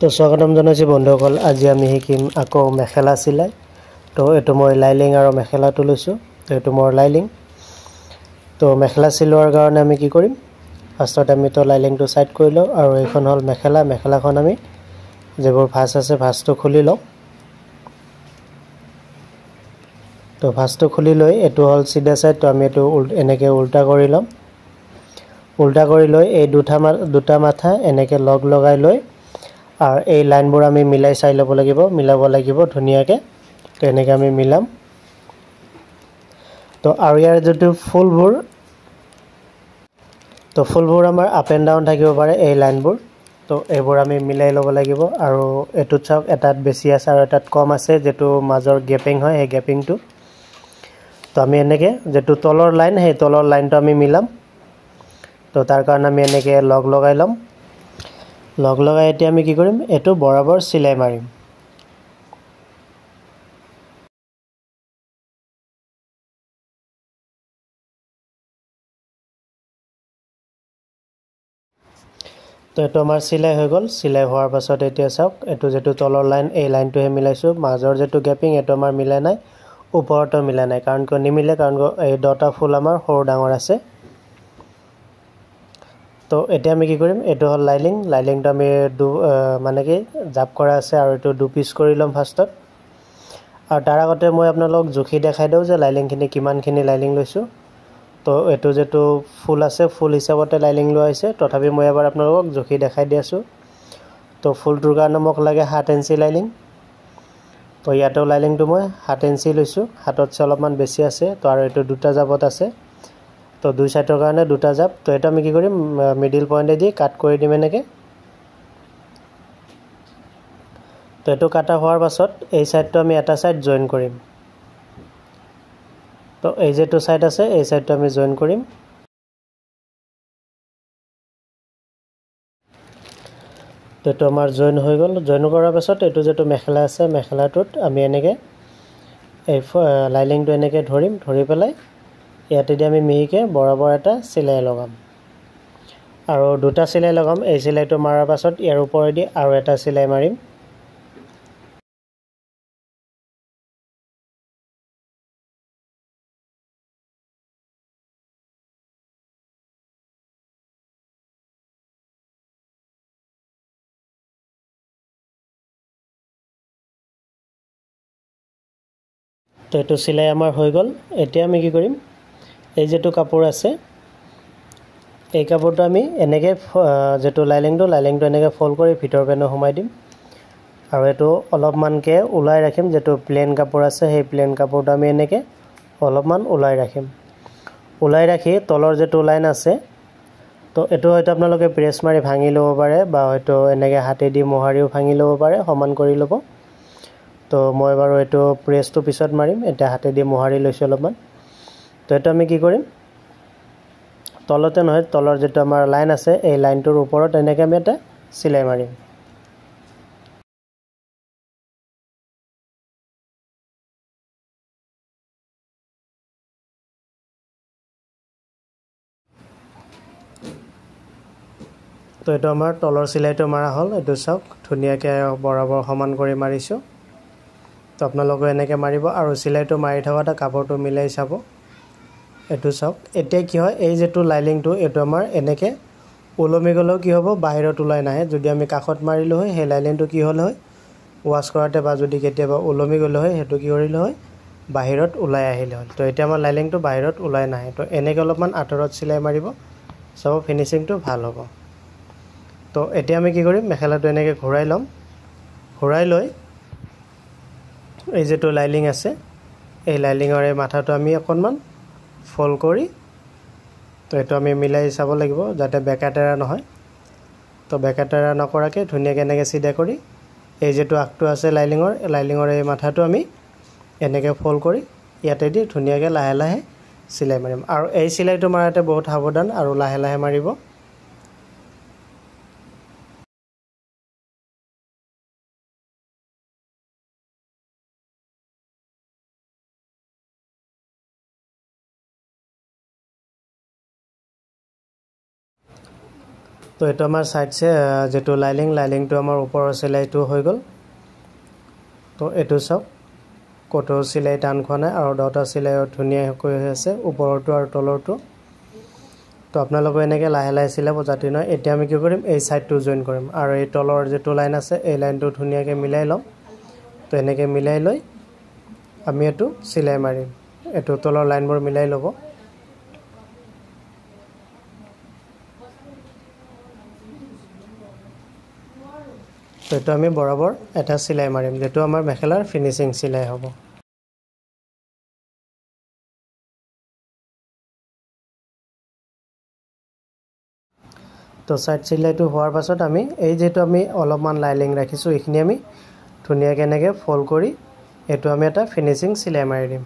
তো স্বাগতম জনাইছোঁ বন্ধুসকল আজি আমি শিকিম আকৌ মেখেলা চিলাই তো এইটো মই লাইলিং আৰু মেখেলাটো লৈছোঁ তো এইটো মোৰ লাইলিং তো মেখেলা চিলোৱাৰ কাৰণে আমি কি কৰিম ফাৰ্ষ্টত আমি তো লাইলিংটো ছাইড কৰি লওঁ আৰু এইখন হ'ল মেখেলা মেখেলাখন আমি যিবোৰ ভাঁজ আছে ভাঁজটো খুলি লওঁ তো ভাঁজটো খুলি লৈ এইটো হ'ল চিধা চাইড তো আমি এইটো এনেকৈ উল্টা কৰি ল'ম উল্টা কৰি লৈ এই দুটা দুটা মাথা এনেকৈ লগ লগাই লৈ আৰু এই লাইনবোৰ আমি মিলাই চাই লব লাগিব মিলাব লাগিব ধুনীয়াকৈ তো এনেকৈ আমি মিলাম তো আৰু ইয়াৰ যিটো ফুলবোৰ তো ফুলবোৰ আমাৰ আপ এণ্ড ডাউন থাকিব পাৰে এই লাইনবোৰ তো এইবোৰ আমি মিলাই লব লাগিব আৰু এইটোত চাওক এটাত বেছি আছে আৰু এটাত কম আছে যিটো মাজৰ গেপিং হয় সেই গেপিংটো তো আমি এনেকৈ যিটো তলৰ লাইন সেই তলৰ লাইনটো আমি মিলাম তো তাৰ কাৰণে আমি এনেকৈ লগ লগাই লম লগ লগাই এতিয়া আমি কি কৰিম এইটো বৰাবৰ চিলাই মাৰিম তো এইটো আমাৰ চিলাই হৈ গ'ল চিলাই হোৱাৰ পাছত এতিয়া চাওক এইটো যিটো তলৰ লাইন এই লাইনটোহে মিলাইছোঁ মাজৰ যিটো গেপিং এইটো আমাৰ মিলা নাই ওপৰতো মিলা নাই কাৰণ কিয় নিমিলে কাৰণ এই দহটা ফুল আমাৰ সৰু ডাঙৰ আছে তো এতিয়া আমি কি কৰিম এইটো হ'ল লাইলিং লাইলিংটো আমি দু মানে কি জাপ কৰা আছে আৰু এইটো দুপিচ কৰি ল'ম ফাৰ্ষ্টত আৰু তাৰ আগতে মই আপোনালোকক জুখি দেখাই দিওঁ যে লাইলিংখিনি কিমানখিনি লাইলিং লৈছোঁ তো এইটো যিটো ফুল আছে ফুল হিচাপতে লাইলিং লোৱা হৈছে তথাপি মই এবাৰ আপোনালোকক জুখি দেখাই দি আছোঁ তো ফুলটোৰ কাৰণে মোক লাগে সাত ইঞ্চি লাইলিং তো ইয়াতেও লাইলিংটো মই সাত ইঞ্চি লৈছোঁ সাততছে অলপমান বেছি আছে তো আৰু এইটো দুটা জাপত আছে তো দুই সাইডৰ কাৰণে দুটা জাপ তো এটা আমি কি কৰিম মিডিল পইণ্টে দি কাট কৰি দিম এনেকৈ তো এইটো কাটা হোৱাৰ পাছত এই ছাইডটো আমি এটা ছাইড জইন কৰিম তো এই যেটো ছাইড আছে এই ছাইডটো আমি জইন কৰিম তো এইটো আমাৰ জইন হৈ গ'ল জইন কৰাৰ পাছত এইটো যিটো মেখেলা আছে মেখেলাটোত আমি এনেকৈ এই লাইলিংটো এনেকৈ ধৰিম ধৰি পেলাই ইয়াত এতিয়া আমি মিহিকে বৰাবৰ এটা চিলাই লগাম আৰু দুটা চিলাই লগাম এই চিলাইটো মৰাৰ পাছত ইয়াৰ ওপৰেদি আৰু এটা চিলাই মাৰিম তো এইটো চিলাই আমাৰ হৈ গ'ল এতিয়া আমি কি কৰিম এই যিটো কাপোৰ আছে এই কাপোৰটো আমি এনেকৈ যিটো লাইলিংটো লাইলিংটো এনেকৈ ফ'ল্ড কৰি ভিতৰ পেনে সোমাই দিম আৰু এইটো অলপমানকৈ ওলাই ৰাখিম যিটো প্লেন কাপোৰ আছে সেই প্লেন কাপোৰটো আমি এনেকৈ অলপমান ওলাই ৰাখিম ওলাই ৰাখি তলৰ যিটো লাইন আছে তো এইটো হয়তো আপোনালোকে প্ৰেছ মাৰি ভাঙি ল'ব পাৰে বা হয়তো এনেকৈ হাতেদি মোহাৰিও ভাঙি ল'ব পাৰে সমান কৰি ল'ব তো মই বাৰু এইটো প্ৰেছটো পিছত মাৰিম এতিয়া হাতেদি মোহাৰি লৈছোঁ অলপমান তো এটা আমি কি করিম তলতে নহয় তলর যেটা আমার লাইন আছে এই লাইনটোর উপর এনেকে আমি এটা সিলাই মারিম তো এটা আমার তলর সিলাইটো মারা হল এই চাক ধুনিয়াকে বরাবর সমান করে মারিছো তো আপনার এনেকে মারিব আর সিলাইটো মারি থাকা কাপড়টা মিলাই চাবো এইটো চাওক এতিয়া কি হয় এই যিটো লাইলিংটো এইটো আমাৰ এনেকৈ ওলমি গ'লেও কি হ'ব বাহিৰত ওলাই নাহে যদি আমি কাষত মাৰিলোঁ হয় সেই লাইলিংটো কি হ'ল হয় ৱাছ কৰাতে বা যদি কেতিয়াবা ওলমি গ'লে হয় সেইটো কি কৰিলে হয় বাহিৰত ওলাই আহিলে হ'ল তো এতিয়া আমাৰ লাইলিংটো বাহিৰত ওলাই নাহে তো এনেকৈ অলপমান আঁতৰত চিলাই মাৰিব চব ফিনিচিংটো ভাল হ'ব তো এতিয়া আমি কি কৰিম মেখেলাটো এনেকৈ ঘূৰাই ল'ম ঘূৰাই লৈ এই যিটো লাইলিং আছে এই লাইলিঙৰ এই মাথাটো আমি অকণমান ফল কৰি তো এইটো আমি মিলাই চাব লাগিব যাতে বেকাটেৰা নহয় তো বেকাটেৰা নকৰাকৈ ধুনীয়াকৈ এনেকৈ চিধা কৰি এই যিটো আগটো আছে লাইলিঙৰ লাইলিঙৰ এই মাথাটো আমি এনেকৈ ফল্ড কৰি ইয়াতে দি ধুনীয়াকৈ লাহে লাহে চিলাই মাৰিম আৰু এই চিলাইটো মৰাতে বহুত সাৱধান আৰু লাহে লাহে মাৰিব তো এইটো আমাৰ চাইড চে যিটো লাইলিং লাইলিংটো আমাৰ ওপৰৰ চিলাইটো হৈ গ'ল তো এইটো চাওক ক'তো চিলাই টান খোৱা নাই আৰু দহটা চিলাই ধুনীয়াকৈ হৈ আছে ওপৰৰটো আৰু তলৰটো তো আপোনালোকে এনেকৈ লাহে লাহে চিলাব যাতে নহয় এতিয়া আমি কি কৰিম এই ছাইডটো জইন কৰিম আৰু এই তলৰ যিটো লাইন আছে এই লাইনটো ধুনীয়াকৈ মিলাই ল'ম তো এনেকৈ মিলাই লৈ আমি এইটো চিলাই মাৰিম এইটো তলৰ লাইনবোৰ মিলাই ল'ব এইটো আমি বৰাবৰ এটা চিলাই মাৰিম যিটো আমাৰ মেখেলাৰ ফিনিচিং চিলাই হ'ব তো ছাইড চিলাইটো হোৱাৰ পাছত আমি এই যিহেতু আমি অলপমান লাইলিং ৰাখিছোঁ এইখিনি আমি ধুনীয়াকৈ এনেকৈ ফ'ল্ড কৰি এইটো আমি এটা ফিনিচিং চিলাই মাৰি দিম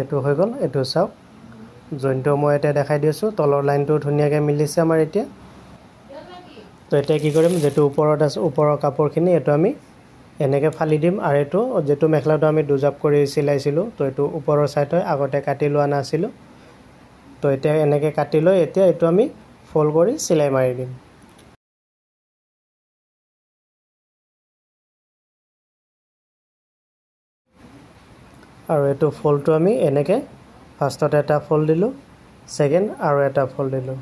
এইটো হৈ গ'ল এইটো চাওক জইনটো মই এতিয়া দেখাই দিছোঁ তলৰ লাইনটো ধুনীয়াকৈ মিলিছে আমাৰ এতিয়া তো এতিয়া কি কৰিম যিটো ওপৰত আছে ওপৰৰ কাপোৰখিনি এইটো আমি এনেকৈ ফালি দিম আৰু এইটো যিটো মেখেলাটো আমি দুজাব কৰি চিলাইছিলোঁ তো এইটো ওপৰৰ ছাইডে আগতে কাটি লোৱা নাছিলোঁ তো এতিয়া এনেকৈ কাটি লৈ এতিয়া এইটো আমি ফল্ড কৰি চিলাই মাৰি দিম আৰু এইটো ফলটো আমি এনেকৈ ফাৰ্ষ্টত এটা ফল দিলোঁ ছেকেণ্ড আৰু এটা ফল দিলোঁ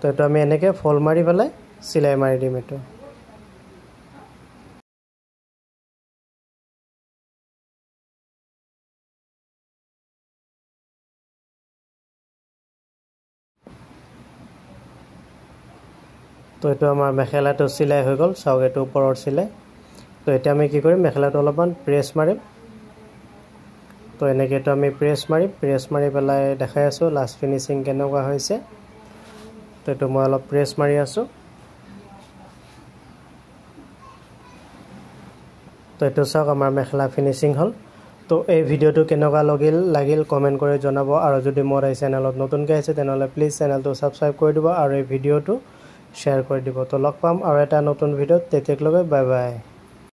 তো এইটো আমি এনেকৈ ফল মাৰি পেলাই চিলাই মাৰি দিম এইটো তো এইটো আমাৰ মেখেলাটো চিলাই হৈ গ'ল চাওক এইটো ওপৰৰ চিলাই তো এতিয়া আমি কি কৰিম মেখেলাটো অলপমান প্ৰেছ মাৰিম তো এনেকৈ এইটো আমি প্ৰেছ মাৰিম প্ৰেছ মাৰি পেলাই দেখাই আছোঁ লাষ্ট ফিনিচিং কেনেকুৱা হৈছে তো মই অলপ প্ৰেছ মাৰি আছোঁ তো এইটো চাওক আমাৰ মেখেলা ফিনিচিং হ'ল তো এই ভিডিঅ'টো কেনেকুৱা লাগিল লাগিল কমেণ্ট কৰি জনাব আৰু যদি মোৰ এই চেনেলত নতুনকৈ আহিছে তেনেহ'লে প্লিজ চেনেলটো ছাবস্ক্ৰাইব কৰি দিব আৰু এই ভিডিঅ'টো শ্বেয়াৰ কৰি দিব তো লগ পাম আৰু এটা নতুন ভিডিঅ'ত তেতিয়ালৈকে বাই বাই